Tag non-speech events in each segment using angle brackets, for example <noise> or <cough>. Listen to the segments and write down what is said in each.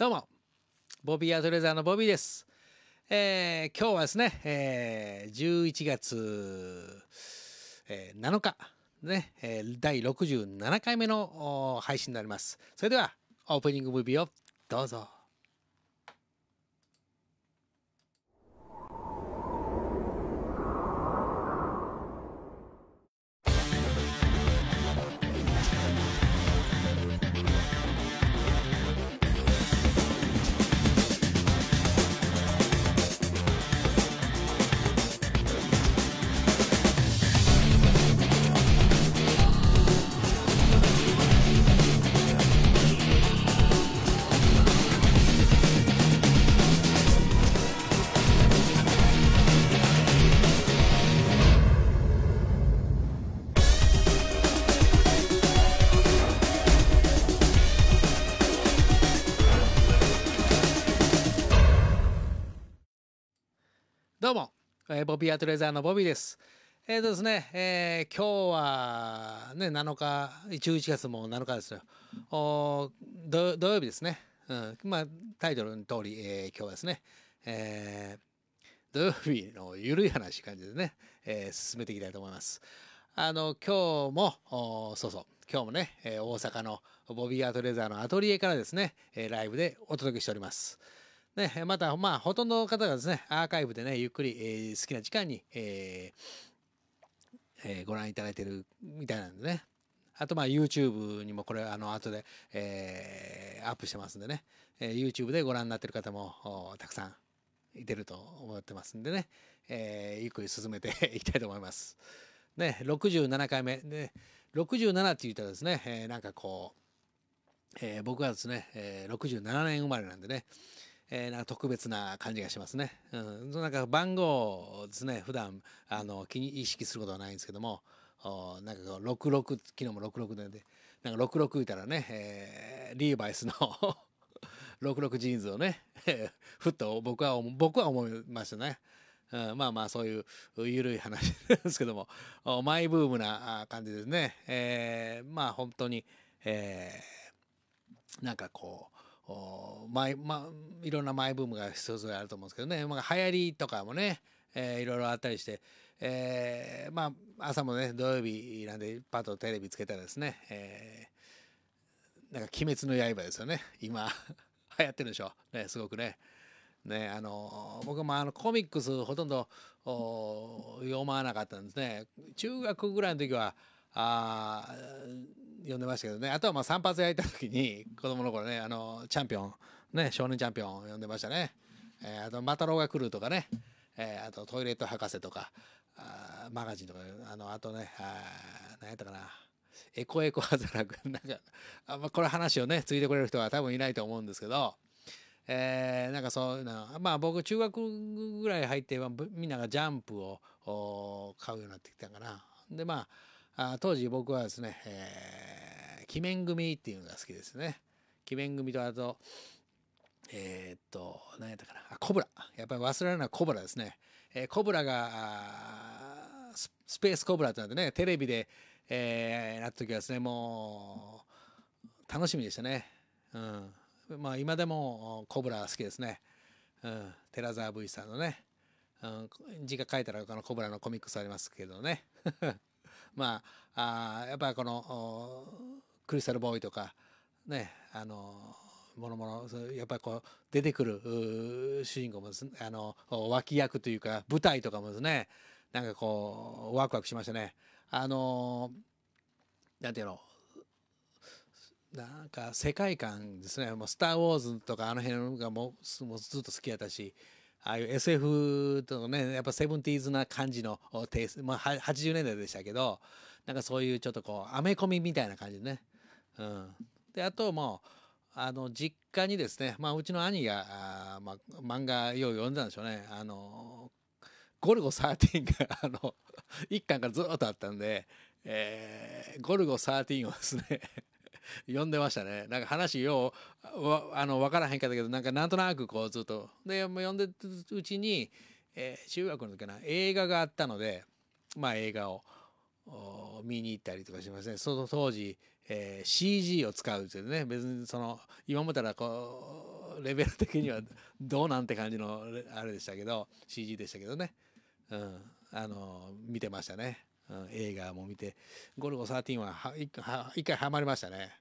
どうもボビーアートレザーのボビーです、えー、今日はですね、えー、11月、えー、7日ね、えー、第67回目の配信になりますそれではオープニングムービーをどうぞどうも、えー、ボビーアトレザーのボビーです。えー、ですね、えー、今日はね、7日、11月も7日ですよ。お土土曜日ですね。うん、まあ、タイトルの通り、えー、今日はですね、えー、土曜日のゆるい話感じでね、えー、進めていきたいと思います。あの、今日も、おそうそう、今日もね、えー、大阪のボビーアートレザーのアトリエからですね、えー、ライブでお届けしております。ね、また、まあ、ほとんどの方がですね、アーカイブでね、ゆっくり、えー、好きな時間に、えーえー、ご覧いただいてるみたいなんでね。あと、まあ、YouTube にもこれ、あの、後で、えー、アップしてますんでね、えー、YouTube でご覧になってる方も、たくさんいてると思ってますんでね、えー、ゆっくり進めて <laughs> いきたいと思います。ね、67回目。ね、67って言ったらですね、えー、なんかこう、えー、僕はですね、えー、67年生まれなんでね、えー、なんか特別な感じがしますね。うん、なんか番号ですね普段あの気に意識することはないんですけどもおなんかこう66昨日も66なんでなんか66いたらね、えー、リーバイスの66 <laughs> ジーンズをね <laughs> ふっと僕は僕は思いましたね。うん、まあまあそういう緩い話ですけどもマイブームな感じですね、えー、まあ本当に、えー、なんかこうマイ,、ま、いろんなマイブームがそれぞれあると思うんですけどね、まあ、流行りとかもね、えー、いろいろあったりして、えー、まあ朝もね土曜日なんでパッとテレビつけたらですね、えー、なんか「鬼滅の刃」ですよね今 <laughs> 流行ってるでしょ、ね、すごくね。ね、あの僕もあのコミックスほとんど読まなかったんですね中学ぐらいの時はあ読んでましたけどねあとはまあ散髪焼いた時に子供の頃ねあのチャンピオンね、少年チャンピオン呼んでましたね。えー、あと、マタロウが来るとかね、えー、あと、トイレット博士とか、あマガジンとか、あの、あとね、あ何やったかな。エコエコハザラく <laughs> なんか、あまこれ話をね、ついてくれる人は多分いないと思うんですけど、えー、なんかそういうの、まあ僕中学ぐらい入って、みんながジャンプを買うようになってきたかな。で、まあ、あ当時僕はですね、えー、鬼面組っていうのが好きですね。鬼面組とあと、えー、っと、何やったかな。コブラ。やっぱり忘れられないコブラですね。えー、コブラがス、ペースコブラってなってね、テレビで、えー、なった時はですね、もう、楽しみでしたね。うん。まあ、今でもコブラ好きですね。うん。寺澤武一さんのね、うん、字が書いたら、このコブラのコミックスありますけどね。<laughs> まあ、あやっぱこの、クリスタルボーイとか、ね、あのーものもろやっぱりこう出てくる主人公もです、ね、あの脇役というか舞台とかもですねなんかこうワクワクしましたね。あのなんていうのなんか世界観ですね「もうスター・ウォーズ」とかあの辺がもうもうずっと好きやったしああいう SF とねやっぱセブンティーズな感じのテイスト、まあ、80年代でしたけどなんかそういうちょっとこうアメコミみたいな感じでね。うん、であともうあの実家にですね、まあ、うちの兄があ、まあ、漫画よう読んだんでしょうね「あのゴルゴ13が」が <laughs> あの巻からずっとあったんで「えー、ゴルゴ13」をですね <laughs> 読んでましたねなんか話ようわあの分からへんかったけどなんかなんとなくこうずっとでもう読んでるうちに、えー、中学の時かな映画があったのでまあ映画を。見に行ったりとかしますねその当時、えー、CG を使うっていうね別にその今もたらこうレベル的にはどうなんて感じのあれでしたけど CG でしたけどね、うん、あの見てましたね、うん、映画も見て「ゴルゴ13は」は一回ハマりましたね。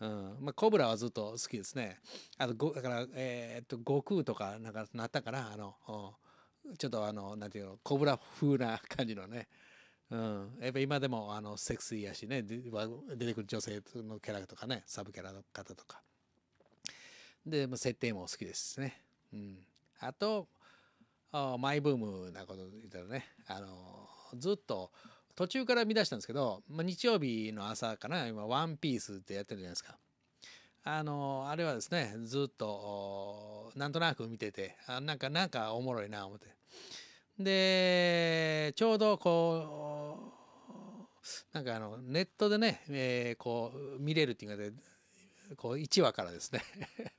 うんまあ、コブラはずっと好きですね。あとごだから、えー、っと悟空とかなんかなったからあの、ちょっとあのなんていうのコブラ風な感じのね、うん、やっぱ今でもあのセクシーやしね出てくる女性のキャラとかねサブキャラの方とかで、まあ、設定も好きですね、うん、あとあマイブームなこと言ったらねあのずっと途中から見出したんですけど、まあ、日曜日の朝かな今「ワンピースってやってるじゃないですかあのあれはですねずっとなんとなく見ててあなんかなんかおもろいな思って。で、ちょうどこう、なんかあの、ネットでね、えー、こう、見れるっていうかで、こう、1話からですね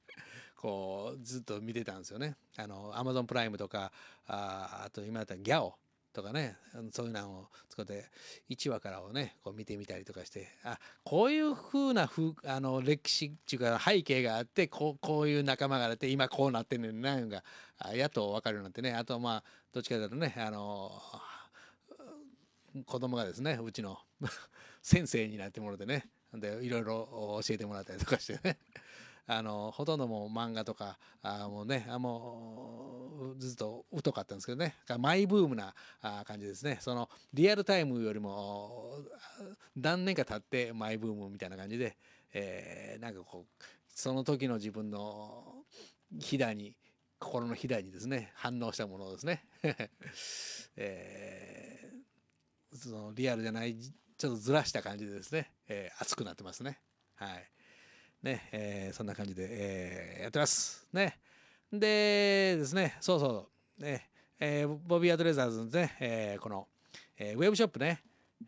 <laughs> こう、ずっと見てたんですよね。あの、アマゾンプライムとか、ああと今だったらギャオ。とかねそういうのを使って1話からをねこう見てみたりとかしてあこういうふうなふあの歴史っていうか背景があってこうこういう仲間が出て今こうなってんのになんかやっと分かるようになってねあとまあどっちかだとねあの子供がですねうちの先生になってもらってねでいろいろ教えてもらったりとかしてねあのほとんどもう漫画とかあもうねあもうずっと疎かったんですけどねマイブームな感じですねそのリアルタイムよりも何年か経ってマイブームみたいな感じで、えー、なんかこうその時の自分のひだに心のひだにですね反応したものですね、<laughs> えー、そのリアルじゃないちょっとずらした感じでですね、えー、熱くなってますねはいね、えー、そんな感じで、えー、やってますねでですね、そうそう、ね、えー、ボビー・アドレザーズのね、えー、この、えー、ウェブショップね、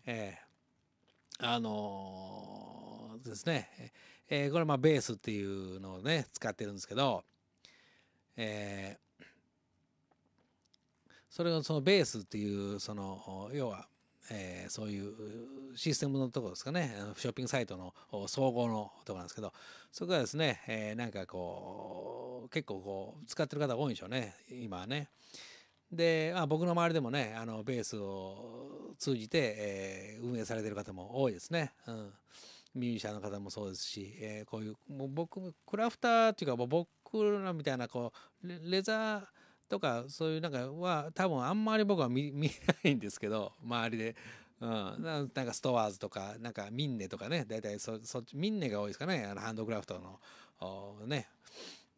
えー、あのー、ですね、えー、これまあベースっていうのをね、使ってるんですけど、えー、それのそのベースっていう、その、要は、えー、そういうシステムのところですかね、ショッピングサイトの総合のところなんですけど、そこがですね、えー、なんかこう、結構こう使ってる方が多いんでしょうね今はね。で、あ、僕の周りでもねあのベースを通じて、えー、運営されてる方も多いですね。うんミュージシャンの方もそうですし、えー、こういうもう僕クラフターっていうかもう僕らみたいなこうレザーとかそういうなんかは多分あんまり僕は見 <laughs> ないんですけど周りで、うん、なんかストアーズとかなんかミンネとかね大体そそっちミンネが多いですかねあのハンドクラフトのね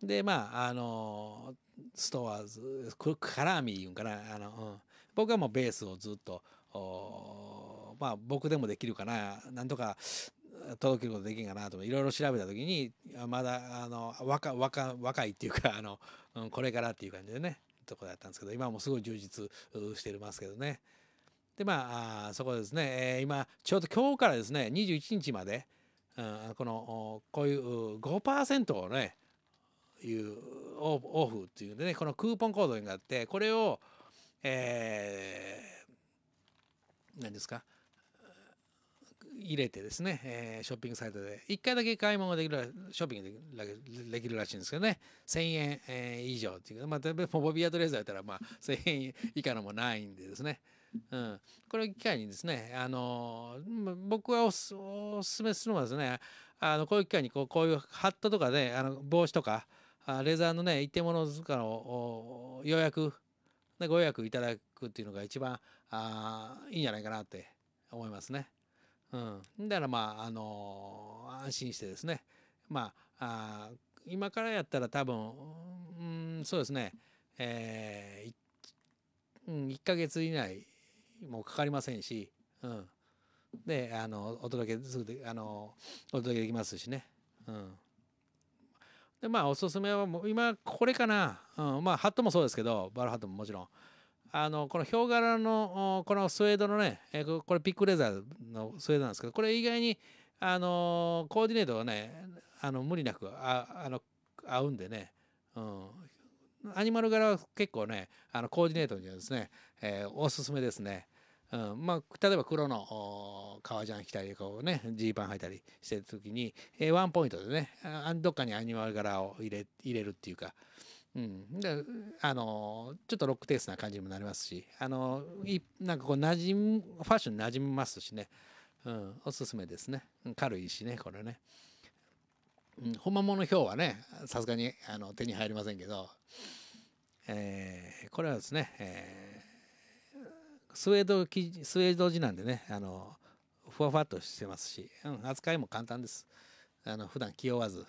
でまああのストアーズカラーミーいうんかなあの、うん、僕はもうベースをずっとまあ僕でもできるかななんとか届けることできんかなといろいろ調べた時にまだあの若若若いっていうかあの、うん、これからっていう感じでねとこだったんですけど今もすごい充実してますけどね。でまあそこですね、えー、今ちょうど今日からですね21日まで、うん、このこういう5%をねいうオフっていうんでねこのクーポンコードがあってこれをえー、何ですか入れてですね、えー、ショッピングサイトで1回だけ買い物ができるショッピングできるらしいんですけどね1000円、えー、以上っていうまあボビアトレーザーやったらまあ1000 <laughs> 円以下のもないんでですね、うん、これ機会にですねあの僕はおすおすめするのはですねあのこういう機会にこうこういうハットとかで、ね、あの帽子とかあレザーのね一点物からの予約でご予約いただくっていうのが一番あいいんじゃないかなって思いますね。うん、だからまあ、あのー、安心してですね、まあ、あ今からやったら多分、うん、そうですね、えー、うん、1ヶ月以内もかかりませんし、うん、であのお届けすぐであのお届けできますしね。うんでまあおすすめはもう今これかな、うん、まあハットもそうですけどバルハットももちろんあのこのヒョウ柄のこのスウェードのねこれピックレザーのスウェードなんですけどこれ意外にあのコーディネートがねあの無理なくああの合うんでね、うん、アニマル柄は結構ねあのコーディネートにはですね、えー、おすすめですね。うん、まあ、例えば黒の革ジャン着たりこうねジーパン履いたりしてる時に、えー、ワンポイントでねあどっかにアニマル柄を入れ入れるっていうか、うん、であのちょっとロックテイストな感じにもなりますしあのいなんかこう馴染むファッションに馴染みますしね、うん、おすすめですね軽いしねこれね。うん、本物の表はねさすがにあの手に入りませんけど、えー、これはですね、えースウェードスウェード字なんでねあのふわふわっとしてますし、うん、扱いも簡単ですあの普段気負わず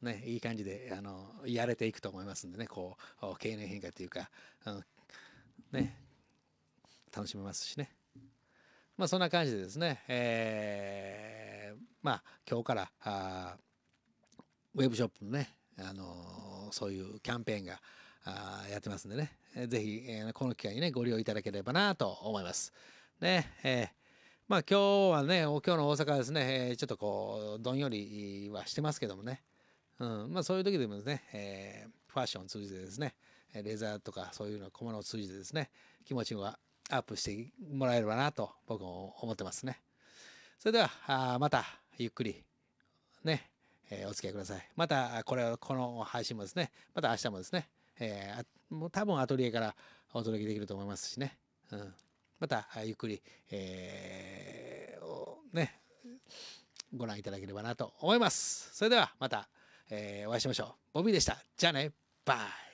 ねいい感じであのやれていくと思いますんでねこう経年変化というか、うん、ね楽しめますしねまあそんな感じでですね、えー、まあ今日からあウェブショップのね、あのそういうキャンペーンがあやってますんでね、ぜひ、えー、この機会にね、ご利用いただければなと思います。ね、えー、まあ今日はね、今日の大阪はですね、えちょっとこう、どんよりはしてますけどもね、うん、まあそういう時でもですね、えー、ファッションを通じてですね、レザーとかそういうの小物を通じてですね、気持ちはアップしてもらえればなと僕も思ってますね。それでは、あまたゆっくり、ね、えー、お付き合いください。また、これ、この配信もですね、また明日もですね、えー、もう多分アトリエからお届けできると思いますしね。うん、またゆっくり、えー、ね、ご覧いただければなと思います。それではまた、えー、お会いしましょう。ボビーでした。じゃあね。バイ。